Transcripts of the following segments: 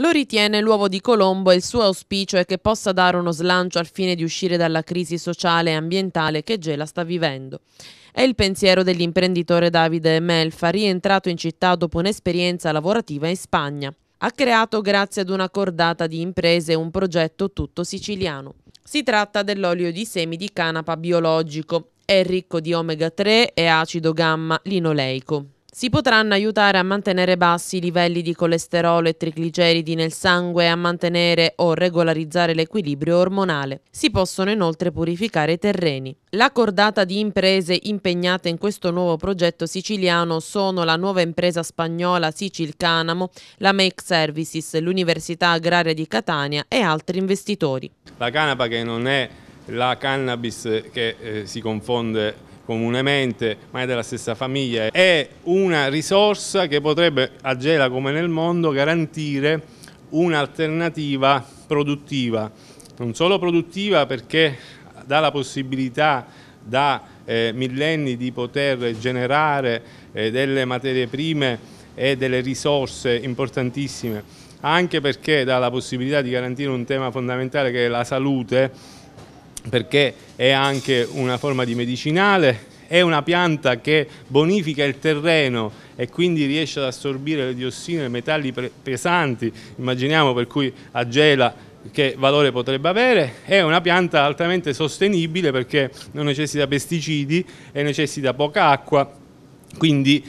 Lo ritiene l'uovo di Colombo e il suo auspicio è che possa dare uno slancio al fine di uscire dalla crisi sociale e ambientale che Gela sta vivendo. È il pensiero dell'imprenditore Davide Melfa, rientrato in città dopo un'esperienza lavorativa in Spagna. Ha creato, grazie ad una cordata di imprese, un progetto tutto siciliano. Si tratta dell'olio di semi di canapa biologico. È ricco di omega 3 e acido gamma linoleico si potranno aiutare a mantenere bassi i livelli di colesterolo e trigliceridi nel sangue e a mantenere o regolarizzare l'equilibrio ormonale. Si possono inoltre purificare i terreni. La cordata di imprese impegnate in questo nuovo progetto siciliano sono la nuova impresa spagnola Sicil Canamo, la Make Services, l'Università Agraria di Catania e altri investitori. La canapa che non è la cannabis che eh, si confonde comunemente, ma è della stessa famiglia, è una risorsa che potrebbe, a Gela come nel mondo, garantire un'alternativa produttiva. Non solo produttiva perché dà la possibilità da eh, millenni di poter generare eh, delle materie prime e delle risorse importantissime, anche perché dà la possibilità di garantire un tema fondamentale che è la salute, perché è anche una forma di medicinale, è una pianta che bonifica il terreno e quindi riesce ad assorbire le diossine, i metalli pesanti, immaginiamo per cui agela che valore potrebbe avere, è una pianta altamente sostenibile perché non necessita pesticidi e necessita poca acqua, quindi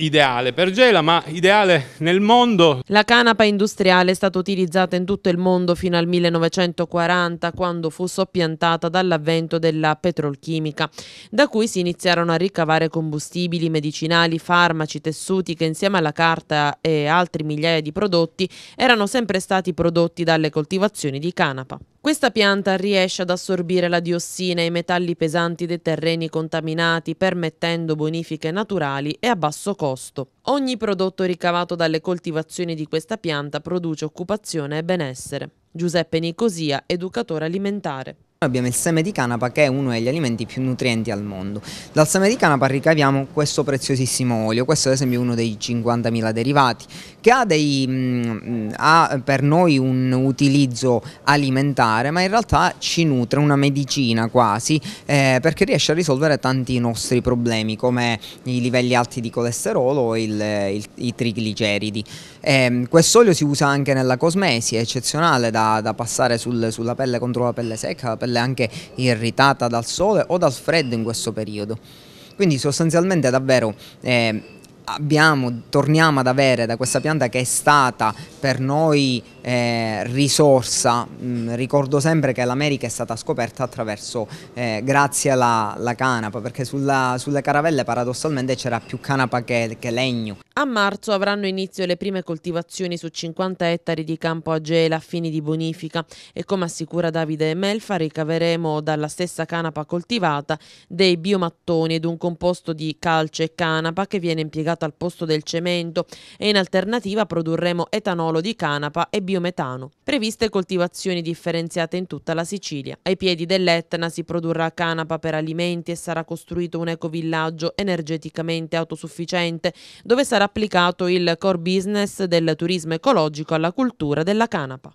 ideale per Gela, ma ideale nel mondo. La canapa industriale è stata utilizzata in tutto il mondo fino al 1940, quando fu soppiantata dall'avvento della petrolchimica, da cui si iniziarono a ricavare combustibili, medicinali, farmaci, tessuti che insieme alla carta e altri migliaia di prodotti erano sempre stati prodotti dalle coltivazioni di canapa. Questa pianta riesce ad assorbire la diossina e i metalli pesanti dei terreni contaminati, permettendo bonifiche naturali e a basso costo. Ogni prodotto ricavato dalle coltivazioni di questa pianta produce occupazione e benessere. Giuseppe Nicosia, educatore alimentare. Abbiamo il seme di canapa che è uno degli alimenti più nutrienti al mondo. Dal seme di canapa ricaviamo questo preziosissimo olio, questo ad esempio è uno dei 50.000 derivati, che ha, dei, mm, mm, ha, per noi un utilizzo alimentare, ma in realtà ci nutre, una medicina quasi, eh, perché riesce a risolvere tanti nostri problemi come i livelli alti di colesterolo o il, il, i trigliceridi. Eh, olio si usa anche nella cosmesi, è eccezionale da, da passare sul, sulla pelle contro la pelle secca, la pelle pelle anche irritata dal sole o dal freddo in questo periodo. Quindi sostanzialmente davvero... Eh, Abbiamo, torniamo ad avere da questa pianta che è stata per noi eh, risorsa, mm, ricordo sempre che l'America è stata scoperta attraverso, eh, grazie alla canapa, perché sulla, sulle caravelle paradossalmente c'era più canapa che, che legno. A marzo avranno inizio le prime coltivazioni su 50 ettari di campo a gela a fini di bonifica e come assicura Davide Melfa ricaveremo dalla stessa canapa coltivata dei biomattoni ed un composto di calce e canapa che viene impiegato al posto del cemento e in alternativa produrremo etanolo di canapa e biometano. Previste coltivazioni differenziate in tutta la Sicilia. Ai piedi dell'Etna si produrrà canapa per alimenti e sarà costruito un ecovillaggio energeticamente autosufficiente dove sarà applicato il core business del turismo ecologico alla cultura della canapa.